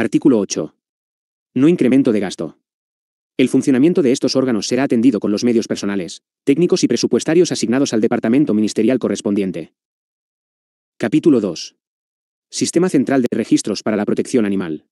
Artículo 8. No incremento de gasto. El funcionamiento de estos órganos será atendido con los medios personales, técnicos y presupuestarios asignados al departamento ministerial correspondiente. Capítulo 2. Sistema Central de Registros para la Protección Animal.